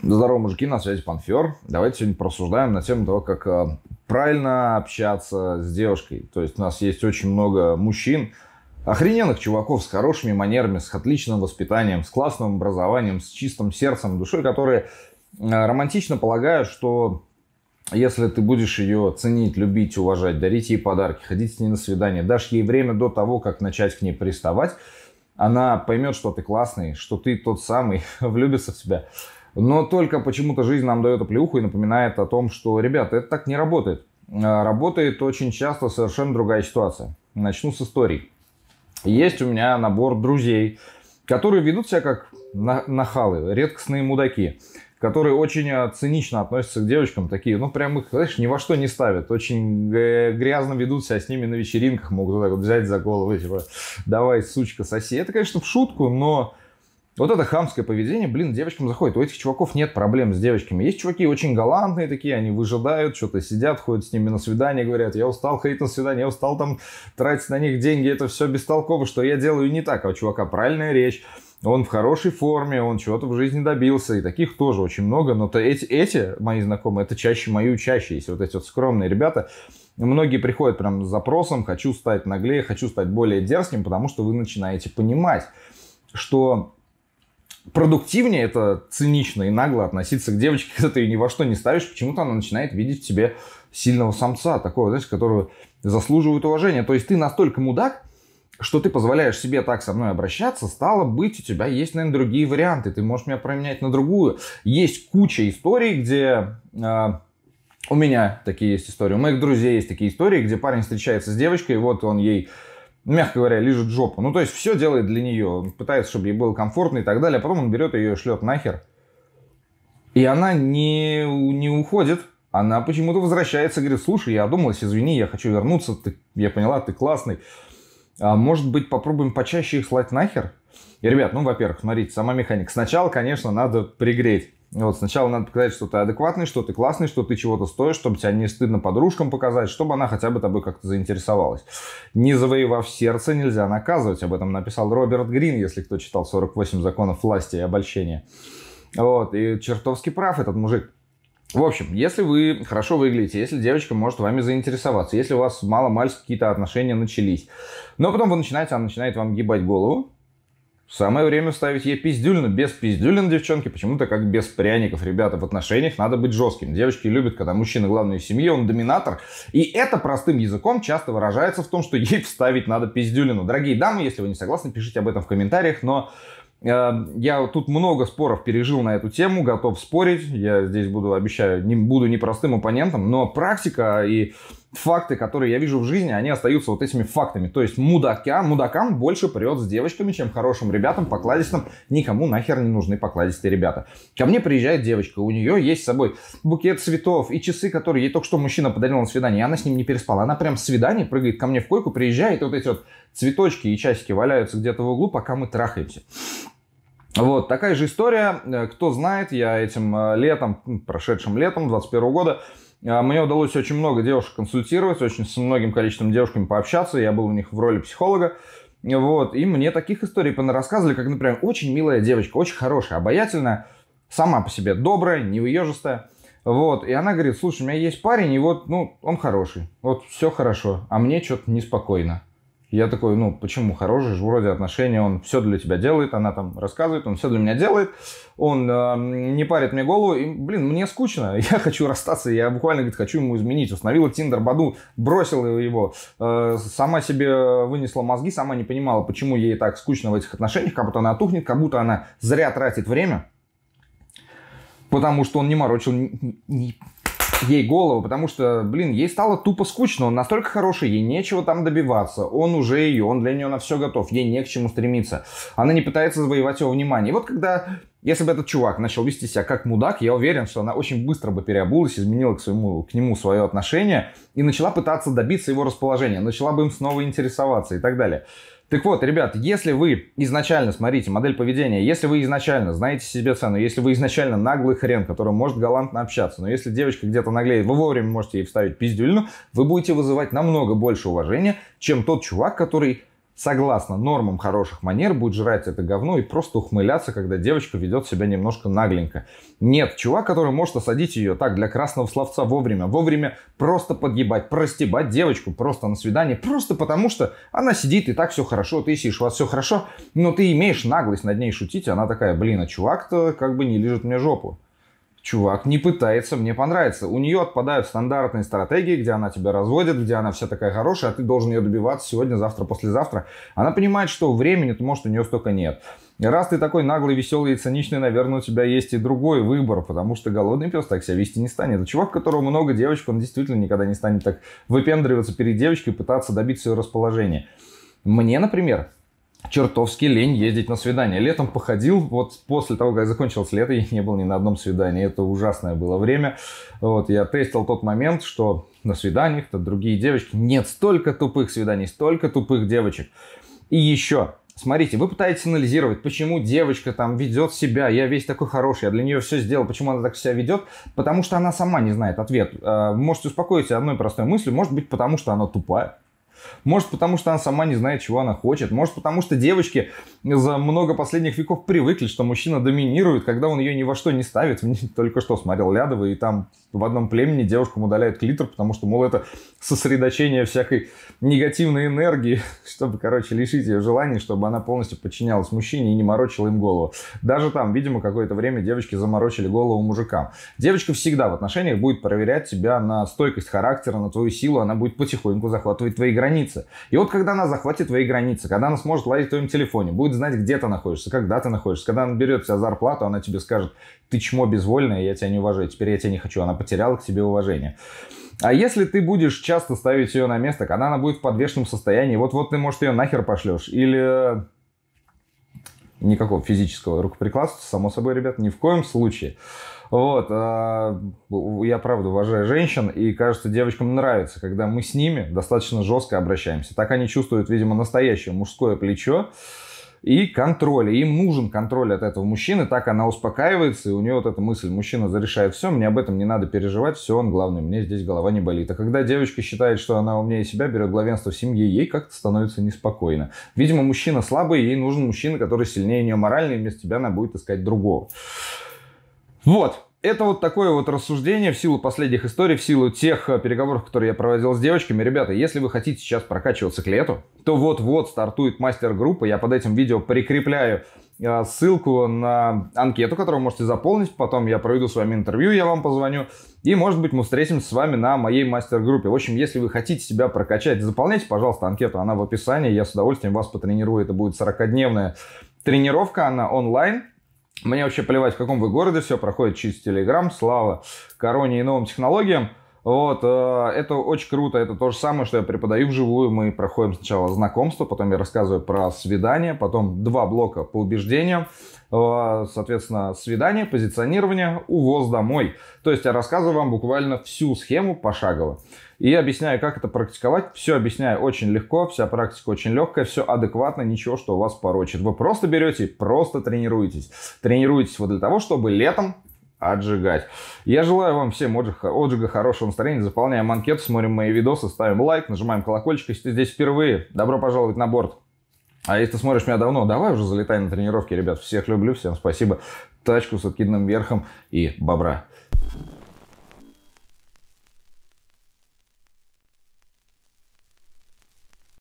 Здорово, мужики, на связи Панфер. Давайте сегодня просуждаем на тему того, как э, правильно общаться с девушкой. То есть у нас есть очень много мужчин, охрененных чуваков с хорошими манерами, с отличным воспитанием, с классным образованием, с чистым сердцем, душой, которые э, романтично полагают, что если ты будешь ее ценить, любить, уважать, дарить ей подарки, ходить с ней на свидание, дашь ей время до того, как начать к ней приставать, она поймет, что ты классный, что ты тот самый, влюбится в тебя. Но только почему-то жизнь нам дает оплеуху и напоминает о том, что, ребята, это так не работает. А, работает очень часто совершенно другая ситуация. Начну с истории. Есть у меня набор друзей, которые ведут себя как нахалы, редкостные мудаки, которые очень а, цинично относятся к девочкам, такие, ну, прям их, знаешь, ни во что не ставят, очень э, грязно ведут себя с ними на вечеринках, могут вот так вот взять за голову, типа, давай, сучка, соси. Это, конечно, в шутку, но вот это хамское поведение, блин, девочкам заходит. У этих чуваков нет проблем с девочками. Есть чуваки очень галантные такие, они выжидают, что-то сидят, ходят с ними на свидание, говорят, я устал ходить на свидание, я устал там тратить на них деньги, это все бестолково, что я делаю не так, а у чувака правильная речь он в хорошей форме, он чего-то в жизни добился, и таких тоже очень много, но то эти, эти мои знакомые, это чаще мою чаще, если вот эти вот скромные ребята, многие приходят прям с запросом, хочу стать наглее, хочу стать более дерзким, потому что вы начинаете понимать, что продуктивнее это цинично и нагло относиться к девочке, когда ты ее ни во что не ставишь, почему-то она начинает видеть в тебе сильного самца, такого, знаешь, которого заслуживает уважения. То есть ты настолько мудак, что ты позволяешь себе так со мной обращаться, стало быть, у тебя есть, наверное, другие варианты. Ты можешь меня променять на другую. Есть куча историй, где... Э, у меня такие есть истории, у моих друзей есть такие истории, где парень встречается с девочкой, и вот он ей мягко говоря, лежит жопу. Ну, то есть все делает для нее. Он пытается, чтобы ей было комфортно и так далее. А потом он берет ее и шлет нахер. И она не, не уходит. Она почему-то возвращается и говорит, слушай, я одумалась, извини, я хочу вернуться. Ты, я поняла, ты классный. А может быть, попробуем почаще их слать нахер? И, ребят, ну, во-первых, смотрите, сама механика. Сначала, конечно, надо пригреть. Вот, сначала надо показать, что ты адекватный, что ты классный, что ты чего-то стоишь, чтобы тебя не стыдно подружкам показать, чтобы она хотя бы тобой как-то заинтересовалась. Не завоевав сердце, нельзя наказывать. Об этом написал Роберт Грин, если кто читал 48 законов власти и обольщения. Вот, и чертовски прав этот мужик. В общем, если вы хорошо выглядите, если девочка может вами заинтересоваться, если у вас мало-мальски какие-то отношения начались, но потом вы начинаете, она начинает вам гибать голову, Самое время ставить ей пиздюльну. Без пиздюлин, девчонки, почему-то как без пряников. Ребята, в отношениях надо быть жестким. Девочки любят, когда мужчина главный в семье, он доминатор. И это простым языком часто выражается в том, что ей вставить надо пиздюлину. Дорогие дамы, если вы не согласны, пишите об этом в комментариях, но э, я тут много споров пережил на эту тему, готов спорить. Я здесь буду, обещаю, не, буду непростым оппонентом, но практика и факты, которые я вижу в жизни, они остаются вот этими фактами. То есть мудака, мудакам больше прет с девочками, чем хорошим ребятам, покладистым. Никому нахер не нужны покладистые ребята. Ко мне приезжает девочка, у нее есть с собой букет цветов и часы, которые ей только что мужчина подарил на свидание, и она с ним не переспала. Она прям с свидания прыгает ко мне в койку, приезжает, и вот эти вот цветочки и часики валяются где-то в углу, пока мы трахаемся. Вот, такая же история. Э, кто знает, я этим э, летом, прошедшим летом 2021 года, а, мне удалось очень много девушек консультировать, очень с многим количеством девушками пообщаться. Я был у них в роли психолога. Вот. И мне таких историй рассказывали, как, например, очень милая девочка, очень хорошая, обаятельная, сама по себе добрая, невыежистая. Вот. И она говорит, слушай, у меня есть парень, и вот, ну, он хороший. Вот все хорошо, а мне что-то неспокойно. Я такой, ну, почему хороший же вроде отношения, он все для тебя делает, она там рассказывает, он все для меня делает, он э, не парит мне голову, и, блин, мне скучно, я хочу расстаться, я буквально, говорит, хочу ему изменить. Установила Тиндер, Баду, бросила его, э, сама себе вынесла мозги, сама не понимала, почему ей так скучно в этих отношениях, как будто она тухнет, как будто она зря тратит время, потому что он не морочил не ни, ей голову, потому что, блин, ей стало тупо скучно, он настолько хороший, ей нечего там добиваться, он уже ее, он для нее на все готов, ей не к чему стремиться, она не пытается завоевать его внимание. И вот когда, если бы этот чувак начал вести себя как мудак, я уверен, что она очень быстро бы переобулась, изменила к, своему, к нему свое отношение и начала пытаться добиться его расположения, начала бы им снова интересоваться и так далее. Так вот, ребят, если вы изначально, смотрите, модель поведения, если вы изначально знаете себе цену, если вы изначально наглый хрен, который может галантно общаться, но если девочка где-то наглеет, вы вовремя можете ей вставить пиздюльну, вы будете вызывать намного больше уважения, чем тот чувак, который согласно нормам хороших манер, будет жрать это говно и просто ухмыляться, когда девочка ведет себя немножко нагленько. Нет, чувак, который может осадить ее так для красного словца вовремя, вовремя просто подъебать, простебать девочку просто на свидание, просто потому что она сидит и так все хорошо, ты сидишь, у вас все хорошо, но ты имеешь наглость над ней шутить, и она такая, блин, а чувак-то как бы не лежит мне жопу чувак не пытается мне понравиться. У нее отпадают стандартные стратегии, где она тебя разводит, где она вся такая хорошая, а ты должен ее добиваться сегодня, завтра, послезавтра. Она понимает, что времени, то может, у нее столько нет. раз ты такой наглый, веселый и циничный, наверное, у тебя есть и другой выбор, потому что голодный пес так себя вести не станет. Это чувак, которого много девочек, он действительно никогда не станет так выпендриваться перед девочкой, пытаться добиться ее расположения. Мне, например, чертовски лень ездить на свидание. Летом походил, вот после того, как закончилось лето, я не был ни на одном свидании. Это ужасное было время. Вот, я тестил тот момент, что на свиданиях-то другие девочки. Нет столько тупых свиданий, столько тупых девочек. И еще, смотрите, вы пытаетесь анализировать, почему девочка там ведет себя, я весь такой хороший, я для нее все сделал, почему она так себя ведет, потому что она сама не знает ответ. Э, можете успокоиться одной простой мыслью, может быть, потому что она тупая. Может, потому что она сама не знает, чего она хочет. Может, потому что девочки за много последних веков привыкли, что мужчина доминирует, когда он ее ни во что не ставит. Мне Только что смотрел Лядова, и там в одном племени девушкам удаляют клитор, потому что, мол, это сосредоточение всякой негативной энергии, чтобы, короче, лишить ее желаний, чтобы она полностью подчинялась мужчине и не морочила им голову. Даже там, видимо, какое-то время девочки заморочили голову мужикам. Девочка всегда в отношениях будет проверять себя на стойкость характера, на твою силу, она будет потихоньку захватывать твои границы границы. И вот когда она захватит твои границы, когда она сможет ловить в твоем телефоне, будет знать, где ты находишься, когда ты находишься, когда она берет тебя зарплату, она тебе скажет, ты чмо безвольное, я тебя не уважаю, теперь я тебя не хочу. Она потеряла к тебе уважение. А если ты будешь часто ставить ее на место, когда она будет в подвешенном состоянии, вот-вот ты, может, ее нахер пошлешь, или Никакого физического рукоприкладства, само собой, ребят, ни в коем случае. Вот, а, я правда уважаю женщин, и кажется, девочкам нравится, когда мы с ними достаточно жестко обращаемся. Так они чувствуют, видимо, настоящее мужское плечо и контроль, Им нужен контроль от этого мужчины, так она успокаивается, и у нее вот эта мысль, мужчина зарешает все, мне об этом не надо переживать, все, он главный, мне здесь голова не болит. А когда девочка считает, что она умнее себя, берет главенство в семье, ей как-то становится неспокойно. Видимо, мужчина слабый, ей нужен мужчина, который сильнее нее моральный, и вместо тебя она будет искать другого. Вот, это вот такое вот рассуждение в силу последних историй, в силу тех э, переговоров, которые я проводил с девочками. Ребята, если вы хотите сейчас прокачиваться к лету, то вот-вот стартует мастер-группа. Я под этим видео прикрепляю э, ссылку на анкету, которую можете заполнить. Потом я проведу с вами интервью, я вам позвоню. И, может быть, мы встретимся с вами на моей мастер-группе. В общем, если вы хотите себя прокачать, заполняйте, пожалуйста, анкету. Она в описании. Я с удовольствием вас потренирую. Это будет 40-дневная тренировка. Она онлайн. Мне вообще плевать, в каком вы городе, все проходит через Телеграм. Слава короне и новым технологиям. Вот, э, это очень круто, это то же самое, что я преподаю вживую, мы проходим сначала знакомство, потом я рассказываю про свидание, потом два блока по убеждениям, э, соответственно, свидание, позиционирование, увоз домой. То есть я рассказываю вам буквально всю схему пошагово и объясняю, как это практиковать. Все объясняю очень легко, вся практика очень легкая, все адекватно, ничего, что у вас порочит. Вы просто берете просто тренируетесь. Тренируетесь вот для того, чтобы летом отжигать. Я желаю вам всем отжига, отжига хорошего настроения. Заполняем анкету, смотрим мои видосы, ставим лайк, нажимаем колокольчик. Если ты здесь впервые, добро пожаловать на борт. А если ты смотришь меня давно, давай уже залетай на тренировки, ребят. Всех люблю, всем спасибо. Тачку с откидным верхом и бобра.